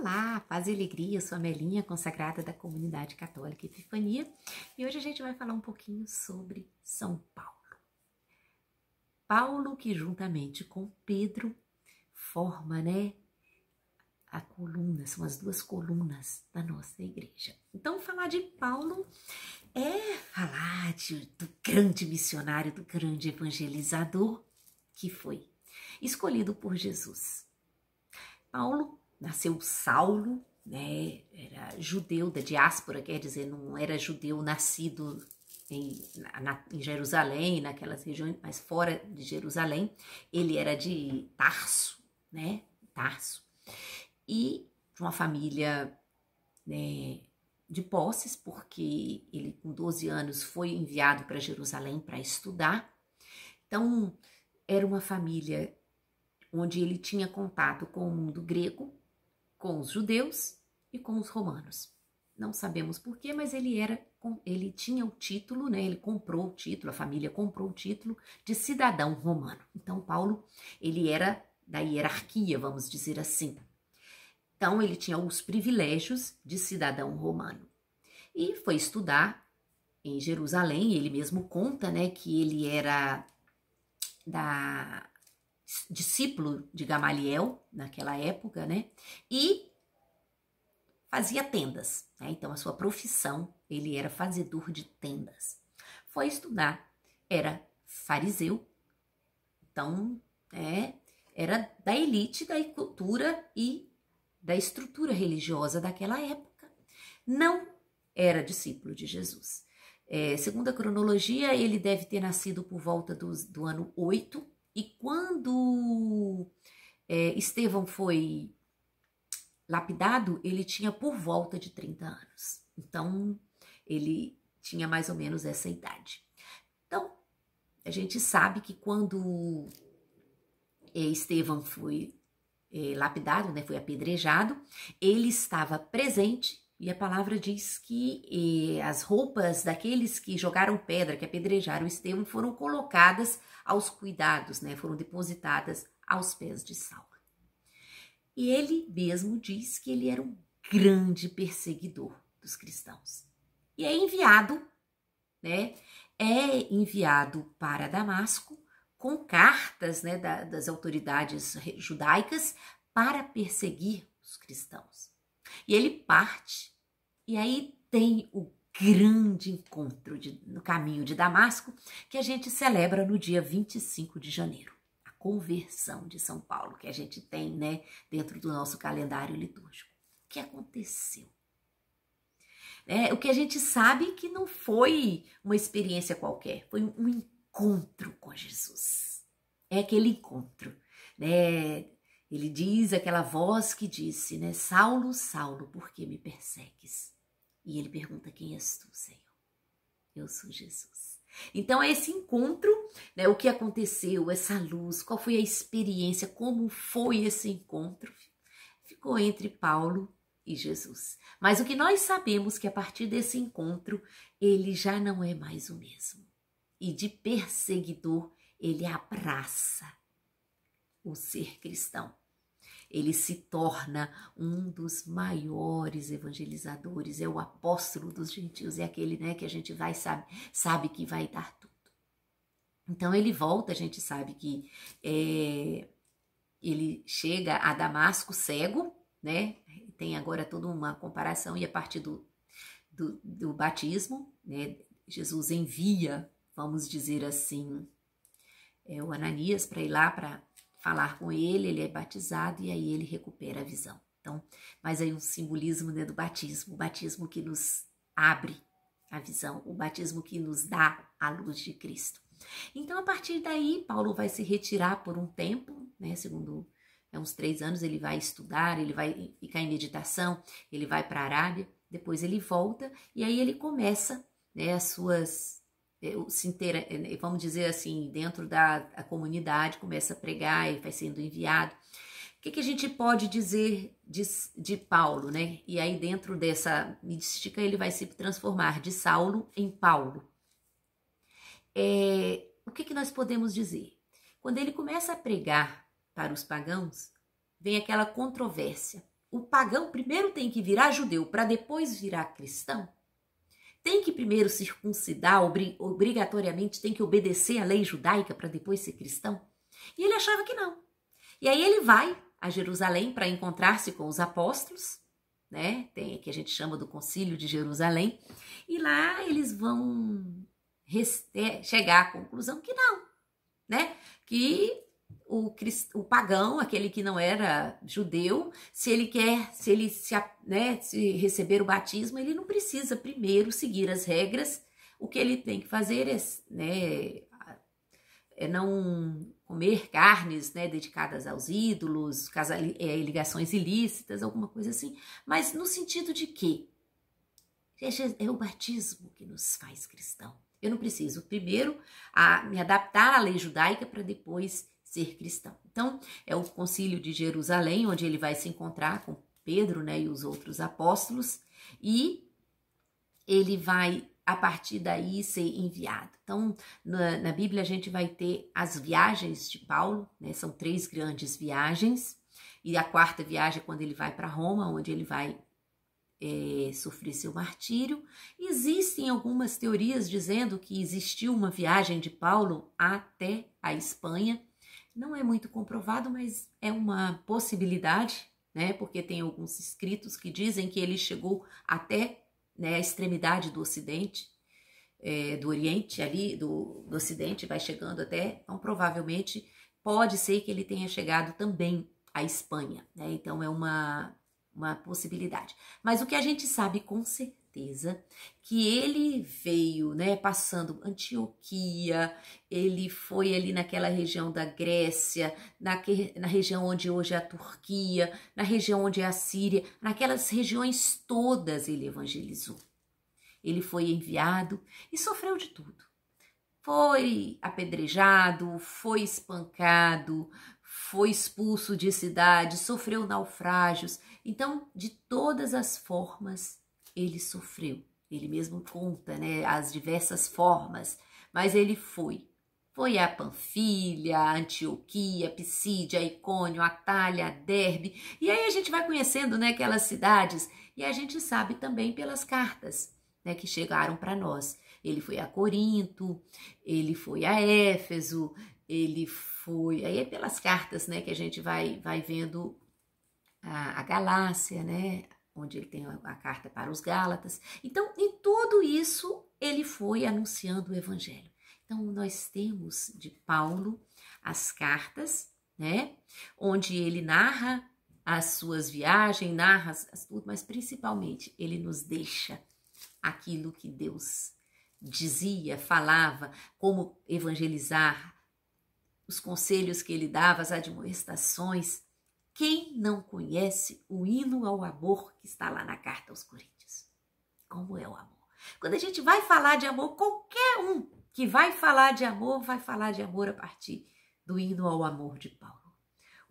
Olá, paz e alegria, eu sou a Melinha, consagrada da comunidade católica Epifania, e hoje a gente vai falar um pouquinho sobre São Paulo. Paulo que juntamente com Pedro forma, né, a coluna, são as duas colunas da nossa igreja. Então falar de Paulo é falar de, do grande missionário, do grande evangelizador que foi escolhido por Jesus. Paulo nasceu Saulo, né? Era judeu da diáspora, quer dizer, não era judeu nascido em, na, em Jerusalém, naquelas regiões, mas fora de Jerusalém. Ele era de Tarso, né? Tarso. E de uma família né, de posses, porque ele com 12 anos foi enviado para Jerusalém para estudar. Então, era uma família onde ele tinha contato com o mundo grego, com os judeus e com os romanos. Não sabemos porquê, mas ele era, ele tinha o título, né? Ele comprou o título, a família comprou o título de cidadão romano. Então Paulo, ele era da hierarquia, vamos dizer assim. Então ele tinha os privilégios de cidadão romano e foi estudar em Jerusalém. Ele mesmo conta, né, que ele era da discípulo de Gamaliel naquela época, né? E fazia tendas, né? Então a sua profissão, ele era fazedor de tendas. Foi estudar, era fariseu. Então, é, era da elite da cultura e da estrutura religiosa daquela época. Não era discípulo de Jesus. É, segundo a cronologia, ele deve ter nascido por volta do, do ano 8 e quando é, Estevão foi lapidado, ele tinha por volta de 30 anos. Então, ele tinha mais ou menos essa idade. Então, a gente sabe que quando é, Estevão foi é, lapidado, né, foi apedrejado, ele estava presente e a palavra diz que as roupas daqueles que jogaram pedra, que apedrejaram Estevão, foram colocadas aos cuidados, né? Foram depositadas aos pés de Saulo. E ele mesmo diz que ele era um grande perseguidor dos cristãos. E é enviado, né? É enviado para Damasco com cartas né, da, das autoridades judaicas para perseguir os cristãos. E ele parte. E aí tem o grande encontro de, no caminho de Damasco, que a gente celebra no dia 25 de janeiro. A conversão de São Paulo, que a gente tem né, dentro do nosso calendário litúrgico. O que aconteceu? É, o que a gente sabe é que não foi uma experiência qualquer, foi um encontro com Jesus. É aquele encontro, né? Ele diz aquela voz que disse, né? Saulo, Saulo, por que me persegues? E ele pergunta: Quem és tu, Senhor? Eu sou Jesus. Então, é esse encontro, né? O que aconteceu, essa luz, qual foi a experiência, como foi esse encontro? Ficou entre Paulo e Jesus. Mas o que nós sabemos que a partir desse encontro, ele já não é mais o mesmo. E de perseguidor, ele abraça o ser cristão ele se torna um dos maiores evangelizadores, é o apóstolo dos gentios, é aquele né, que a gente vai sabe, sabe que vai dar tudo. Então ele volta, a gente sabe que é, ele chega a Damasco cego, né? Tem agora toda uma comparação e a partir do, do, do batismo, né? Jesus envia, vamos dizer assim, é, o Ananias para ir lá para falar com ele, ele é batizado e aí ele recupera a visão. Então, mais aí um simbolismo né, do batismo, o batismo que nos abre a visão, o batismo que nos dá a luz de Cristo. Então, a partir daí, Paulo vai se retirar por um tempo, né, segundo é uns três anos, ele vai estudar, ele vai ficar em meditação, ele vai para a Arábia, depois ele volta e aí ele começa né, as suas eh, se inteira, eh, né, vamos dizer assim, dentro da comunidade, começa a pregar e vai sendo enviado. O que, que a gente pode dizer de, de, Paulo, né? E aí, dentro dessa mística, ele vai se transformar de Saulo em Paulo. É, o que, que nós podemos dizer? Quando ele começa a pregar para os pagãos, vem aquela controvérsia. O pagão primeiro tem que virar judeu para depois virar cristão? tem que primeiro circuncidar, obrigatoriamente tem que obedecer à lei judaica para depois ser cristão? E ele achava que não. E aí ele vai a Jerusalém para encontrar-se com os apóstolos, né? Tem que a gente chama do Concílio de Jerusalém, e lá eles vão chegar à conclusão que não, né? Que o, o pagão, aquele que não era judeu, se ele quer, se ele se, né, se receber o batismo, ele não precisa primeiro seguir as regras. O que ele tem que fazer é, né, é não comer carnes né, dedicadas aos ídolos, é, ligações ilícitas, alguma coisa assim. Mas no sentido de que é o batismo que nos faz cristão. Eu não preciso primeiro a me adaptar à lei judaica para depois ser cristão. Então, é o concílio de Jerusalém, onde ele vai se encontrar com Pedro né, e os outros apóstolos, e ele vai, a partir daí, ser enviado. Então, na, na Bíblia, a gente vai ter as viagens de Paulo, né, são três grandes viagens, e a quarta viagem é quando ele vai para Roma, onde ele vai é, sofrer seu martírio. Existem algumas teorias dizendo que existiu uma viagem de Paulo até a Espanha, não é muito comprovado, mas é uma possibilidade, né? Porque tem alguns escritos que dizem que ele chegou até né, a extremidade do Ocidente, é, do Oriente ali, do, do Ocidente, vai chegando até. Então, provavelmente pode ser que ele tenha chegado também à Espanha, né? Então é uma uma possibilidade. Mas o que a gente sabe com certeza certeza que ele veio, né, passando Antioquia, ele foi ali naquela região da Grécia, na, na região onde hoje é a Turquia, na região onde é a Síria, naquelas regiões todas ele evangelizou. Ele foi enviado e sofreu de tudo. Foi apedrejado, foi espancado, foi expulso de cidade, sofreu naufrágios. Então, de todas as formas, ele sofreu. Ele mesmo conta né, as diversas formas, mas ele foi. Foi a Panfilha, a Antioquia, a Pisídia, a Icônio, a Talha, a Derbe. E aí a gente vai conhecendo né, aquelas cidades e a gente sabe também pelas cartas né, que chegaram para nós. Ele foi a Corinto, ele foi a Éfeso, ele foi. Aí é pelas cartas né, que a gente vai, vai vendo a, a Galácia, né, onde ele tem a carta para os Gálatas. Então, em tudo isso, ele foi anunciando o evangelho. Então, nós temos de Paulo as cartas, né? Onde ele narra as suas viagens, narra tudo, mas principalmente ele nos deixa aquilo que Deus dizia, falava, como evangelizar, os conselhos que ele dava, as admoestações, quem não conhece o hino ao amor que está lá na carta aos Coríntios? Como é o amor? Quando a gente vai falar de amor, qualquer um que vai falar de amor, vai falar de amor a partir do hino ao amor de Paulo.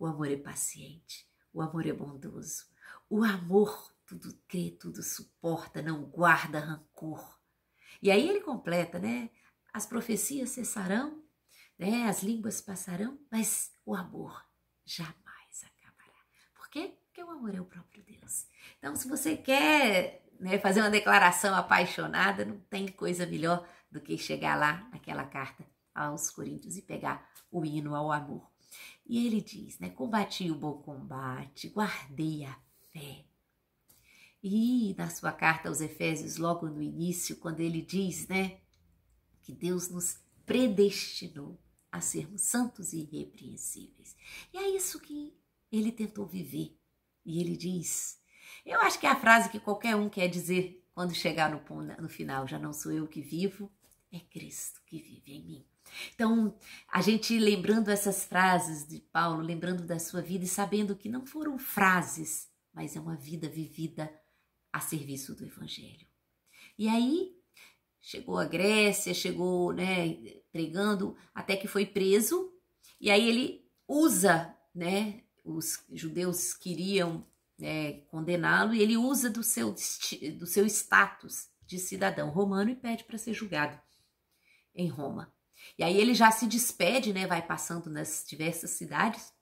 O amor é paciente, o amor é bondoso, o amor tudo crê, tudo suporta, não guarda rancor. E aí ele completa, né? As profecias cessarão, né? As línguas passarão, mas o amor jamais quê? Porque o amor é o próprio Deus. Então, se você quer né, fazer uma declaração apaixonada, não tem coisa melhor do que chegar lá naquela carta aos Coríntios e pegar o hino ao amor. E ele diz, né? Combati o bom combate, guardei a fé. E na sua carta aos Efésios, logo no início, quando ele diz, né, que Deus nos predestinou a sermos santos e irrepreensíveis. E é isso que ele tentou viver. E ele diz: Eu acho que é a frase que qualquer um quer dizer quando chegar no, no final: Já não sou eu que vivo, é Cristo que vive em mim. Então, a gente lembrando essas frases de Paulo, lembrando da sua vida e sabendo que não foram frases, mas é uma vida vivida a serviço do Evangelho. E aí, chegou à Grécia, chegou, né, pregando, até que foi preso, e aí ele usa, né, os judeus queriam é, condená-lo, e ele usa do seu, do seu status de cidadão romano e pede para ser julgado em Roma. E aí ele já se despede, né, vai passando nas diversas cidades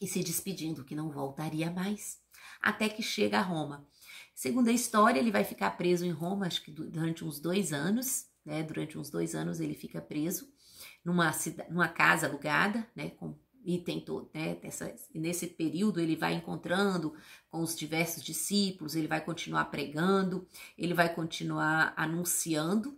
e se despedindo, que não voltaria mais, até que chega a Roma. Segundo a história, ele vai ficar preso em Roma, acho que durante uns dois anos, né, durante uns dois anos ele fica preso numa, numa casa alugada, né, com e tentou, né, nessa, nesse período ele vai encontrando com os diversos discípulos, ele vai continuar pregando, ele vai continuar anunciando,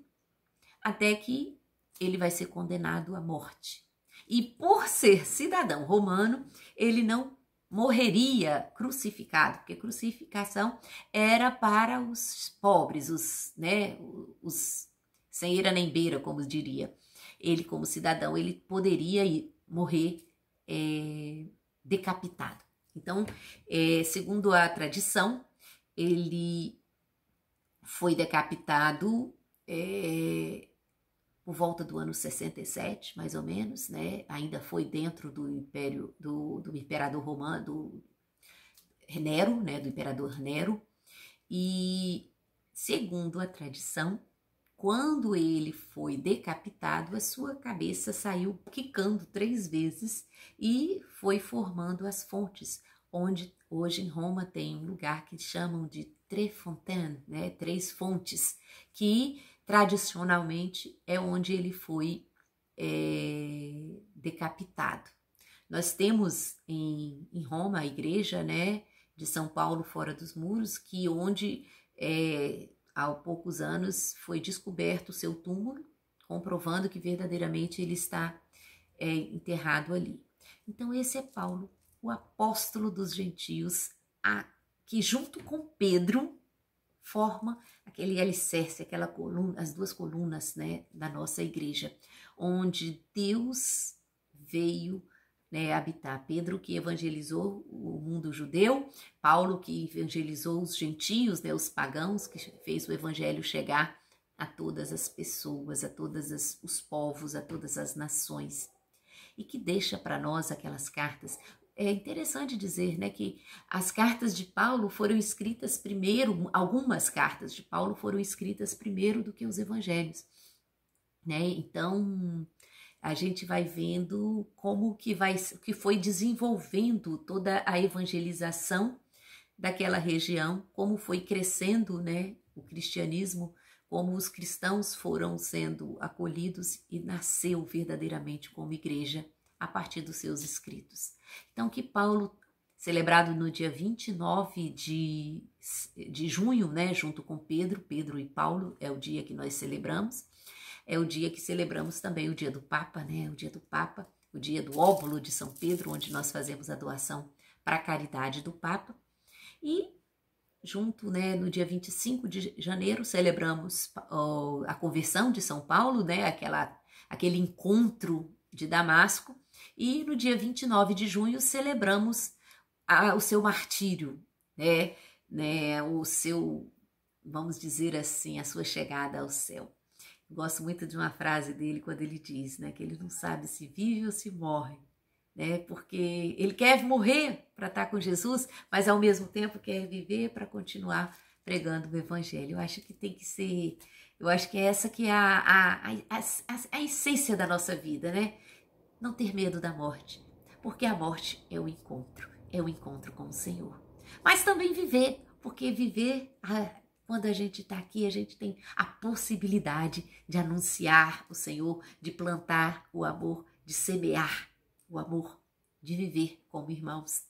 até que ele vai ser condenado à morte. E por ser cidadão romano, ele não morreria crucificado, porque crucificação era para os pobres, os, né, os sem ira nem beira, como diria. Ele, como cidadão, ele poderia ir, morrer é, decapitado. Então, é, segundo a tradição, ele foi decapitado é, por volta do ano 67, mais ou menos, né? Ainda foi dentro do império do, do imperador romano, do Nero, né? Do imperador Nero. E segundo a tradição, quando ele foi decapitado, a sua cabeça saiu quicando três vezes e foi formando as fontes, onde hoje em Roma tem um lugar que chamam de Trefontaine, né? Três Fontes, que tradicionalmente é onde ele foi é, decapitado. Nós temos em, em, Roma a igreja, né, de São Paulo fora dos muros, que onde é, Há poucos anos foi descoberto o seu túmulo, comprovando que verdadeiramente ele está é, enterrado ali. Então, esse é Paulo, o apóstolo dos gentios, a, que junto com Pedro forma aquele alicerce, aquela coluna, as duas colunas né, da nossa igreja, onde Deus veio né, habitar. Pedro que evangelizou o mundo judeu, Paulo que evangelizou os gentios, né, os pagãos, que fez o evangelho chegar a todas as pessoas, a todos os povos, a todas as nações. E que deixa para nós aquelas cartas. É interessante dizer né, que as cartas de Paulo foram escritas primeiro, algumas cartas de Paulo foram escritas primeiro do que os evangelhos. Né? Então, a gente vai vendo como que vai que foi desenvolvendo toda a evangelização daquela região, como foi crescendo, né, o cristianismo, como os cristãos foram sendo acolhidos e nasceu verdadeiramente como igreja a partir dos seus escritos. Então que Paulo celebrado no dia 29 de, de junho, né, junto com Pedro, Pedro e Paulo é o dia que nós celebramos é o dia que celebramos também o dia do Papa, né? O dia do Papa, o dia do óvulo de São Pedro, onde nós fazemos a doação para a caridade do Papa. E junto, né, no dia 25 de janeiro, celebramos a conversão de São Paulo, né, aquela, aquele encontro de Damasco, e no dia 29 de junho celebramos a, o seu martírio, né, né, o seu, vamos dizer assim, a sua chegada ao céu. Gosto muito de uma frase dele quando ele diz, né, que ele não sabe se vive ou se morre, né? Porque ele quer morrer para estar tá com Jesus, mas ao mesmo tempo quer viver para continuar pregando o evangelho. Eu acho que tem que ser, eu acho que é essa que é a, a, a, a essência da nossa vida, né? Não ter medo da morte, porque a morte é o encontro, é o encontro com o Senhor. Mas também viver, porque viver ah, quando a gente está aqui, a gente tem a possibilidade de anunciar o Senhor, de plantar o amor, de semear o amor, de viver como irmãos,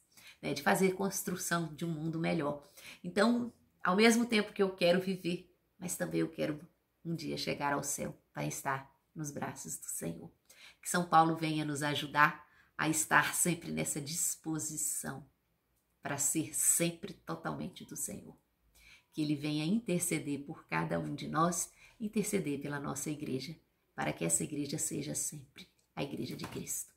né? de fazer construção de um mundo melhor. Então, ao mesmo tempo que eu quero viver, mas também eu quero um dia chegar ao céu para estar nos braços do Senhor. Que São Paulo venha nos ajudar a estar sempre nessa disposição para ser sempre totalmente do Senhor que ele venha interceder por cada um de nós, interceder pela nossa igreja, para que essa igreja seja sempre a igreja de Cristo.